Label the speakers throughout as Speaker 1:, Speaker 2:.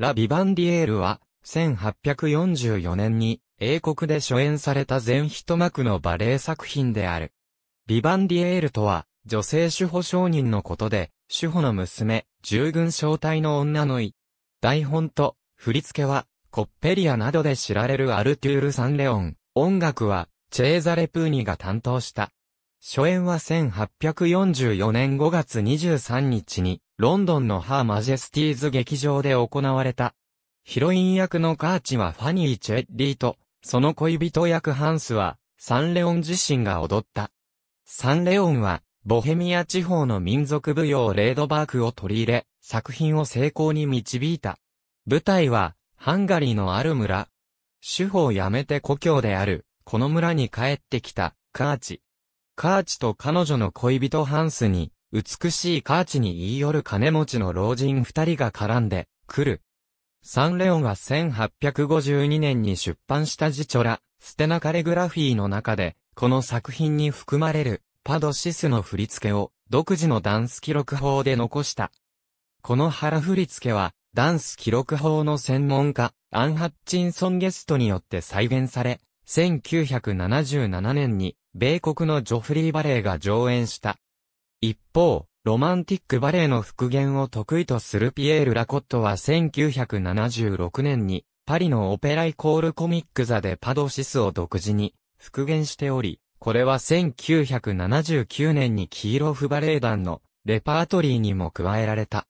Speaker 1: ラ・ビバンディエールは、1844年に英国で初演された全一幕のバレエ作品である。ビバンディエールとは、女性主婦商人のことで、主婦の娘、従軍招待の女の意。台本と、振り付けは、コッペリアなどで知られるアルトゥール・サンレオン。音楽は、チェーザレ・プーニが担当した。初演は1844年5月23日に、ロンドンのハーマジェスティーズ劇場で行われた。ヒロイン役のカーチはファニー・チェッリーと、その恋人役ハンスは、サンレオン自身が踊った。サンレオンは、ボヘミア地方の民族舞踊レードバークを取り入れ、作品を成功に導いた。舞台は、ハンガリーのある村。主婦を辞めて故郷である、この村に帰ってきた、カーチ。カーチと彼女の恋人ハンスに、美しいカーチに言い寄る金持ちの老人二人が絡んで、くる。サンレオが1852年に出版した辞書ら、ステナカレグラフィーの中で、この作品に含まれる、パドシスの振り付けを、独自のダンス記録法で残した。この腹振り付けは、ダンス記録法の専門家、アン・ハッチンソン・ゲストによって再現され、1977年に、米国のジョフリー・バレーが上演した。一方、ロマンティックバレエの復元を得意とするピエール・ラコットは1976年に、パリのオペライコールコミック座でパドシスを独自に復元しており、これは1979年にキーロフバレエ団のレパートリーにも加えられた。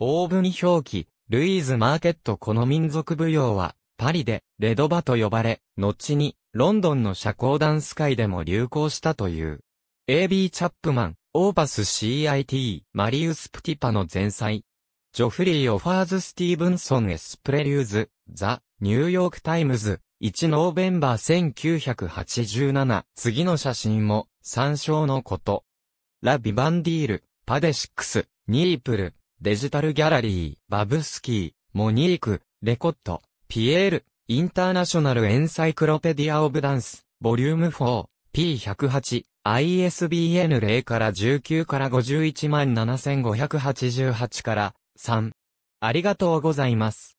Speaker 1: オーブン表記、ルイーズ・マーケットこの民族舞踊は、パリで、レドバと呼ばれ、後に、ロンドンの社交ダンス界でも流行したという。A.B. チャップマン、オーパス CIT、マリウス・プティパの前妻。ジョフリー・オファーズ・スティーブンソン・エスプレリューズ、ザ・ニューヨーク・タイムズ、1ノーベンバー1987。次の写真も、参照のこと。ラ・ビバンディール、パデシックス、ニープル、デジタルギャラリー、バブスキー、モニーク、レコット、ピエール、インターナショナルエンサイクロペディア・オブ・ダンス、ボリューム4、P108、ISBN 0から19から51万7588から3。ありがとうございます。